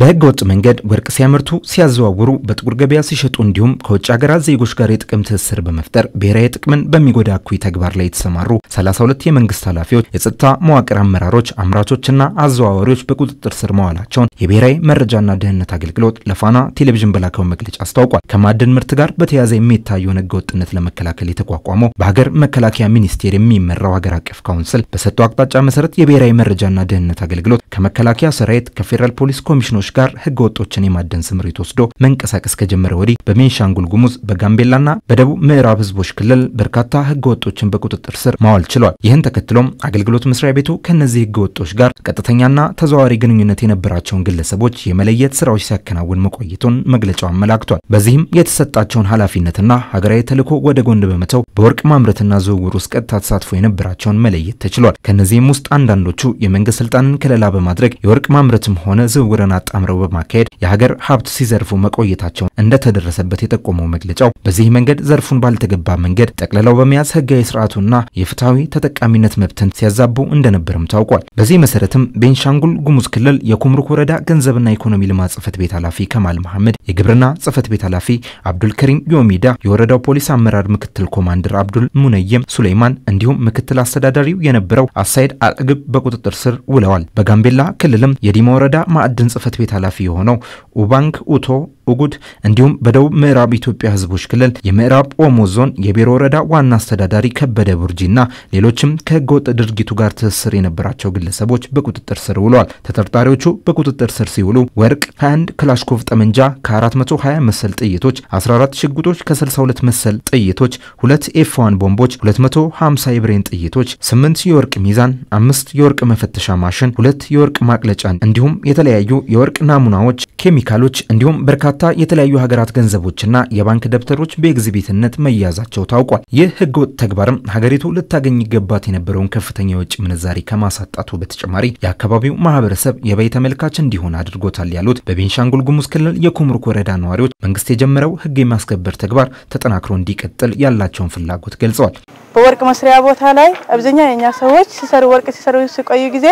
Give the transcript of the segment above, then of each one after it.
በህገ ወጥ መንገድ ወርቅ ሲያመርቱ፣ ሲያዘዋውሩ፣ በጥቁር ገበያ ሲሸጡ እንዲሁም ከውጭ ሀገራት ዜጎች ጋር የጥቅም ትስስር በመፍጠር ብሔራዊ ጥቅምን በሚጎዳ እኩይ ተግባር ላይ የተሰማሩ 32 የመንግስት ኃላፊዎች፣ የጸጥታ መዋቅር አመራሮች፣ አምራቾችና አዘዋዋሪዎች በቁጥጥር ስር መዋላቸውን የብሔራዊ መረጃና ደህንነት አገልግሎት ለፋና ቴሌቪዥን በላከው መግለጫ አስታውቋል። ከማዕድን ምርት ጋር በተያያዘ የሚታየውን ህገ ወጥነት ለመከላከል የተቋቋመው በሀገር መከላከያ ሚኒስቴር የሚመራው ሀገር አቀፍ ካውንስል በሰጠው አቅጣጫ መሰረት የብሔራዊ መረጃና ደህንነት አገልግሎት ከመከላከያ ሰራዊት ከፌዴራል ፖሊስ ኮሚሽኖች ጋር ህገ ወጦችን የማደን ስምሪት ወስዶ መንቀሳቀስ ከጀመረ ወዲህ በቤንሻንጉል ጉሙዝ በጋምቤላና በደቡብ ምዕራብ ህዝቦች ክልል በርካታ ህገ ወጦችን በቁጥጥር ስር ማዋል ችሏል። ይህን ተከትሎም አገልግሎት መስሪያ ቤቱ ከእነዚህ ህገ ወጦች ጋር ቀጥተኛና ተዘዋዋሪ ግንኙነት የነበራቸውን ግለሰቦች የመለየት ስራዎች ሲያከናውን መቆየቱን መግለጫው አመላክቷል። በዚህም የተሰጣቸውን ኃላፊነትና ሀገራዊ ተልዕኮ ወደ ጎን በመተው በወርቅ ማምረትና ዝውውር ውስጥ ቀጥታ ተሳትፎ የነበራቸውን መለየት ተችሏል። ከእነዚህም ውስጥ አንዳንዶቹ የመንግስት ስልጣንን ከለላ በማድረግ የወርቅ ማምረትም ሆነ ዝውውርን አጣ አምረው በማካሄድ የሀገር ሀብት ሲዘርፉ መቆየታቸውን እንደተደረሰበት የጠቆመው መግለጫው በዚህ መንገድ ዘርፉን ባልተገባ መንገድ ጠቅልለው በመያዝ ህጋዊ ስርዓቱና የፍትሐዊ ተጠቃሚነት መብትን ሲያዛቡ እንደነበርም ታውቋል። በዚህ መሰረትም ቤንሻንጉል ጉሙዝ ክልል የኩምሩክ ወረዳ ገንዘብና ኢኮኖሚ ልማት ጽህፈት ቤት ኃላፊ ከማል መሐመድ፣ የግብርና ጽህፈት ቤት ኃላፊ አብዱልከሪም ዮሚዳ፣ የወረዳው ፖሊስ አመራር ምክትል ኮማንደር አብዱል ሙነየም ሱሌይማን እንዲሁም ምክትል አስተዳዳሪው የነበረው አሳይድ አጥግብ በቁጥጥር ስር ውለዋል። በጋምቤላ ክልልም የዲማ ወረዳ ማዕድን ጽህፈት ቤት ኃላፊ የሆነው ኡባንክ ኡቶ ውጉድ እንዲሁም በደቡብ ምዕራብ ኢትዮጵያ ህዝቦች ክልል የምዕራብ ኦሞ ዞን የቢሮ ወረዳ ዋና አስተዳዳሪ ከበደ ቡርጂና ሌሎችም ከህገወጥ ድርጊቱ ጋር ትስስር የነበራቸው ግለሰቦች በቁጥጥር ስር ውለዋል። ተጠርጣሪዎቹ በቁጥጥር ስር ሲውሉ ወርቅ፣ 21 ክላሽኮቭ ጠመንጃ፣ ከ420 መሰል ጥይቶች፣ 14 ሽጉጦች ከ62 መሰል ጥይቶች፣ ሁለት ኤፍዋን ቦምቦች፣ 250 የብሬን ጥይቶች፣ 8 የወርቅ ሚዛን፣ አምስት የወርቅ መፈተሻ ማሽን፣ ሁለት የወርቅ ማቅለጫ እንዲሁም የተለያዩ የወርቅ ናሙናዎች ኬሚካሎች እንዲሁም በርካታ የተለያዩ ሀገራት ገንዘቦችና የባንክ ደብተሮች በኤግዚቢትነት መያዛቸው ታውቋል። ይህ ህገወጥ ተግባርም ሀገሪቱ ልታገኝ ይገባት የነበረውን ከፍተኛ የውጭ ምንዛሪ ከማሳጣቱ በተጨማሪ የአካባቢው ማህበረሰብ የበይ ተመልካች እንዲሆን አድርጎታል ያሉት በቤንሻንጉል ጉሙዝ ክልል የኩምሩክ ወረዳ ነዋሪዎች መንግስት የጀመረው ህግ የማስከበር ተግባር ተጠናክሮ እንዲቀጥል ያላቸውን ፍላጎት ገልጸዋል። በወርቅ መስሪያ ቦታ ላይ አብዛኛ የኛ ሰዎች ሲሰሩ ወርቅ ሲሰሩ ሲቆዩ ጊዜ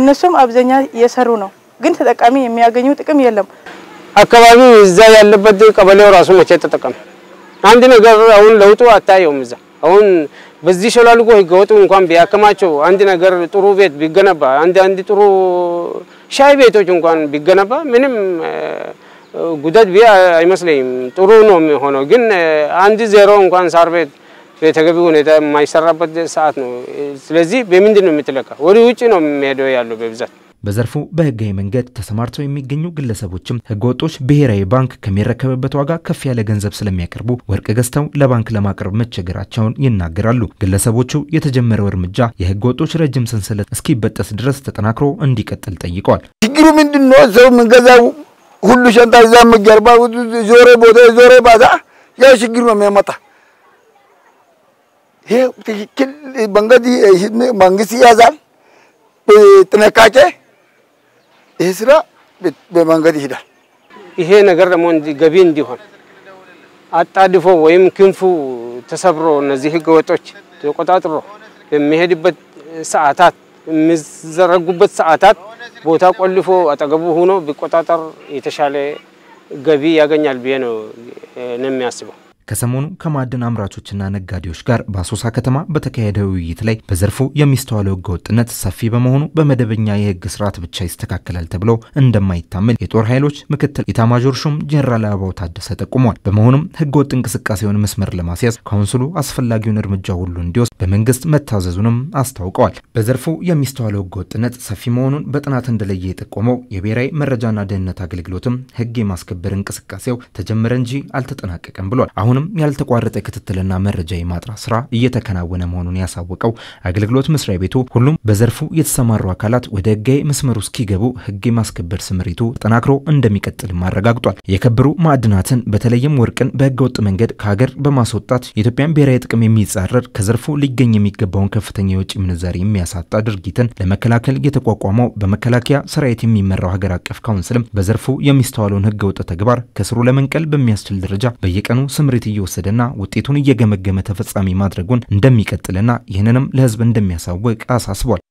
እነሱም አብዛኛ እየሰሩ ነው ግን ተጠቃሚ የሚያገኘው ጥቅም የለም። አካባቢው እዛ ያለበት ቀበሌው ራሱ መቼ ተጠቀም? አንድ ነገር አሁን ለውጡ አታየውም። እዛ አሁን በዚህ ሸላልጎ ህገወጡ እንኳን ቢያከማቸው አንድ ነገር ጥሩ ቤት ቢገነባ አንድ አንድ ጥሩ ሻይ ቤቶች እንኳን ቢገነባ ምንም ጉዳት ቢያ አይመስለኝም። ጥሩ ነው የሚሆነው። ግን አንድ ዜሮ እንኳን ሳር ቤት በተገቢ ሁኔታ የማይሰራበት ሰዓት ነው። ስለዚህ በምንድን ነው የምትለካ? ወደ ውጭ ነው የሚሄደው ያለው በብዛት በዘርፉ በህጋዊ መንገድ ተሰማርተው የሚገኙ ግለሰቦችም ህገወጦች ብሔራዊ ባንክ ከሚረከብበት ዋጋ ከፍ ያለ ገንዘብ ስለሚያቀርቡ ወርቅ ገዝተው ለባንክ ለማቅረብ መቸገራቸውን ይናገራሉ። ግለሰቦቹ የተጀመረው እርምጃ የህገወጦች ረጅም ሰንሰለት እስኪበጠስ ድረስ ተጠናክሮ እንዲቀጥል ጠይቀዋል። ችግሩ ምንድን ነው? ሰው የምንገዛው ሁሉ ሸንጣ ዛ መጀርባ ዞረ ቦታ ዞረ ባዛ ያ ችግር ነው የሚያመጣ ይሄ ትክክል መንገድ መንግስት ያዛል ጥንቃቄ ይህ ስራ በመንገድ ይሄዳል። ይሄ ነገር ደግሞ ገቢ እንዲሆን አጣድፎ ወይም ክንፉ ተሰብሮ እነዚህ ህገ ወጦች ተቆጣጥሮ በሚሄድበት ሰዓታት የሚዘረጉበት ሰዓታት ቦታ ቆልፎ አጠገቡ ሆኖ ቢቆጣጠር የተሻለ ገቢ ያገኛል ብዬ ነው የሚያስበው። ከሰሞኑ ከማዕድን አምራቾችና ነጋዴዎች ጋር በአሶሳ ከተማ በተካሄደ ውይይት ላይ በዘርፉ የሚስተዋለው ህገወጥነት ሰፊ በመሆኑ በመደበኛ የህግ ስርዓት ብቻ ይስተካከላል ተብሎ እንደማይታመን የጦር ኃይሎች ምክትል ኢታማዦር ሹም ጄኔራል አበባው ታደሰ ጠቁመዋል። በመሆኑም ህገወጥ እንቅስቃሴውን መስመር ለማስያዝ ካውንስሉ አስፈላጊውን እርምጃ ሁሉ እንዲወስድ በመንግስት መታዘዙንም አስታውቀዋል። በዘርፉ የሚስተዋለው ህገወጥነት ሰፊ መሆኑን በጥናት እንደለየ የጠቆመው የብሔራዊ መረጃና ደህንነት አገልግሎትም ህግ የማስከበር እንቅስቃሴው ተጀመረ እንጂ አልተጠናቀቀም ብሏል። አሁን አሁንም ያልተቋረጠ ክትትልና መረጃ የማጥራት ስራ እየተከናወነ መሆኑን ያሳወቀው አገልግሎት መስሪያ ቤቱ ሁሉም በዘርፉ የተሰማሩ አካላት ወደ ህጋዊ መስመሩ እስኪገቡ ህግ የማስከበር ስምሪቱ ተጠናክሮ እንደሚቀጥልም አረጋግጧል። የከበሩ ማዕድናትን በተለይም ወርቅን በህገወጥ መንገድ ከሀገር በማስወጣት የኢትዮጵያን ብሔራዊ ጥቅም የሚጻረር ከዘርፉ ሊገኝ የሚገባውን ከፍተኛ የውጭ ምንዛሪ የሚያሳጣ ድርጊትን ለመከላከል የተቋቋመው በመከላከያ ሰራዊት የሚመራው ሀገር አቀፍ ካውንስልም በዘርፉ የሚስተዋለውን ህገወጥ ተግባር ከስሩ ለመንቀል በሚያስችል ደረጃ በየቀኑ ስምሪት እየወሰደና ውጤቱን እየገመገመ ተፈጻሚ ማድረጉን እንደሚቀጥልና ይህንንም ለህዝብ እንደሚያሳውቅ አሳስቧል።